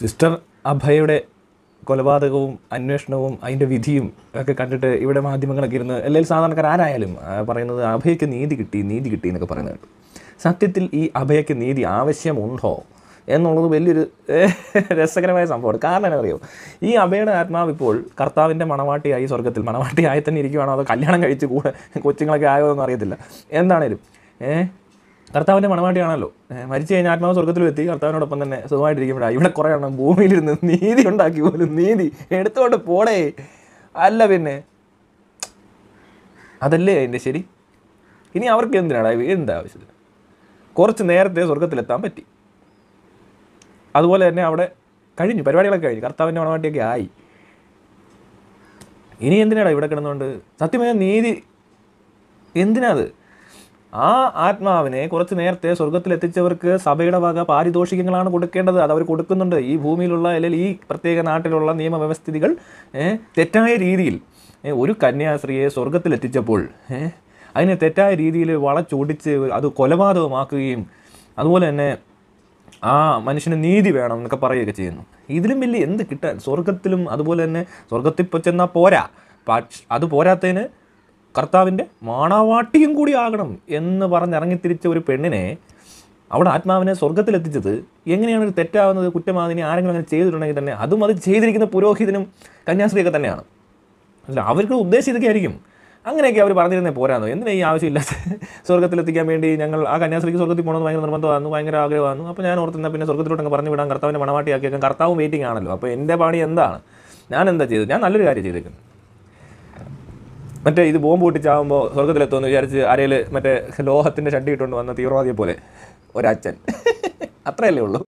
sister അഭയയുടെ കൊലപാതകവും അന്വേഷണവും അതിൻ്റെ വിധിയും ഒക്കെ കണ്ടിട്ട് ഇവിടെ മാധ്യമങ്ങളൊക്കെ ഇരുന്ന് അല്ലെങ്കിൽ സാധാരണക്കാർ ആരായാലും പറയുന്നത് അഭയയ്ക്ക് നീതി കിട്ടി നീതി കിട്ടി എന്നൊക്കെ പറയുന്നത് സത്യത്തിൽ ഈ അഭയയ്ക്ക് നീതി ആവശ്യമുണ്ടോ എന്നുള്ളത് വലിയൊരു രസകരമായ സംഭവമാണ് കാരണം എന്താ ഈ അഭയുടെ ആത്മാവ് ഇപ്പോൾ കർത്താവിൻ്റെ മണവാട്ടിയായി സ്വർഗ്ഗത്തിൽ മണവാട്ടിയായി തന്നെ ഇരിക്കുവാണോ അതോ കല്യാണം കഴിച്ച് കൂടെ കൊച്ചുങ്ങളൊക്കെ ആയോ എന്നറിയത്തില്ല എന്താണേലും ഏഹ് കർത്താവിൻ്റെ മണവാട്ടിയാണല്ലോ മരിച്ചു കഴിഞ്ഞാൽ ആത്മാവ് സ്വർഗത്തിലും എത്തി കർത്താവിനോടൊപ്പം തന്നെ സുഖമായിട്ടിരിക്കുമ്പോഴാണ് ഇവിടെ കുറേ എണ്ണം ഭൂമിയിലിരുന്ന് നീതി ഉണ്ടാക്കി പോലും നീതി എടുത്തുകൊണ്ട് പോടേ അല്ല പിന്നെ അതല്ലേ അതിൻ്റെ ശരി ഇനി അവർക്ക് എന്തിനാണ് എന്താ ആവശ്യത്തിന് കുറച്ച് നേരത്തെ സ്വർഗത്തിലെത്താൻ പറ്റി അതുപോലെ തന്നെ അവിടെ കഴിഞ്ഞു പരിപാടികളൊക്കെ കഴിഞ്ഞു കർത്താവിൻ്റെ മണവാട്ടിയൊക്കെ ആയി ഇനി എന്തിനാടാ ഇവിടെ കിടന്നുകൊണ്ട് സത്യമായ നീതി എന്തിനാ അത് ആ ആത്മാവിനെ കുറച്ച് നേരത്തെ സ്വർഗത്തിൽ എത്തിച്ചവർക്ക് സഭയുടെ വക പാരിതോഷികങ്ങളാണ് കൊടുക്കേണ്ടത് അത് അവർ കൊടുക്കുന്നുണ്ട് ഈ ഭൂമിയിലുള്ള അല്ലെങ്കിൽ ഈ പ്രത്യേക നാട്ടിലുള്ള നിയമവ്യവസ്ഥിതികൾ തെറ്റായ രീതിയിൽ ഒരു കന്യാസ്ത്രീയെ സ്വർഗത്തിലെത്തിച്ചപ്പോൾ അതിനെ തെറ്റായ രീതിയിൽ വളച്ചൊടിച്ച് അത് കൊലപാതകമാക്കുകയും അതുപോലെ തന്നെ ആ മനുഷ്യന് നീതി വേണം എന്നൊക്കെ പറയുകയൊക്കെ ചെയ്യുന്നു ഇതിലും വലിയ എന്ത് കിട്ടാൻ സ്വർഗത്തിലും അതുപോലെ തന്നെ സ്വർഗത്തിൽ ഇപ്പോൾ ചെന്നാൽ പോരാ അത് പോരാത്തതിന് കർത്താവിൻ്റെ മാണാവാട്ടിയും കൂടി ആകണം എന്ന് പറഞ്ഞ് ഇറങ്ങിത്തിരിച്ച ഒരു പെണ്ണിനെ അവിടെ ആത്മാവിനെ സ്വർഗത്തിലെത്തിച്ചത് എങ്ങനെയാണ് ഒരു തെറ്റാവുന്നത് കുറ്റമാതിനെ ആരെങ്കിലും അങ്ങനെ ചെയ്തിട്ടുണ്ടെങ്കിൽ തന്നെ അതും അത് ചെയ്തിരിക്കുന്ന പുരോഹിതനും കന്യാസ്ത്രീയൊക്കെ തന്നെയാണ് അല്ല അവർക്ക് ഉദ്ദേശം ഇതൊക്കെ ആയിരിക്കും അങ്ങനെയൊക്കെ അവർ പറഞ്ഞിരുന്നേ പോരാന്നു എന്തിനാ ഈ ആവശ്യമില്ലാത്ത സ്വർഗത്തിലെത്തിക്കാൻ വേണ്ടി ഞങ്ങൾ ആ കന്യാസ്ത്രീക്ക് സ്വർഗ്ഗത്തിൽ പോകണമെന്ന് ഭയങ്കര നിർബന്ധമായിരുന്നു ഭയങ്കര ആഗ്രഹമായിരുന്നു അപ്പോൾ ഞാൻ ഓർത്തുന്ന പിന്നെ സ്വർഗ്ഗത്തിലോട്ടൊക്കെ പറഞ്ഞു വിടാൻ കർത്താവിൻ്റെ മണവാട്ടിയാക്കിയേക്കാം കർത്താവും വെയിറ്റിംഗ് ആണല്ലോ അപ്പോൾ എൻ്റെ പണി എന്താണ് ഞാൻ എന്താ ചെയ്തത് ഞാൻ നല്ലൊരു കാര്യം ചെയ്തേക്കുന്നു മറ്റേ ഇത് ബോംബ് പൊട്ടിച്ചാകുമ്പോൾ സ്വർഗത്തിലെത്തുമെന്ന് വിചാരിച്ച് ആരേൽ മറ്റേ ലോഹത്തിൻ്റെ ചട്ടി ഇട്ടുകൊണ്ട് വന്ന തീവ്രവാദിയെ പോലെ ഒരച്ഛൻ അത്രയല്ലേ ഉള്ളൂ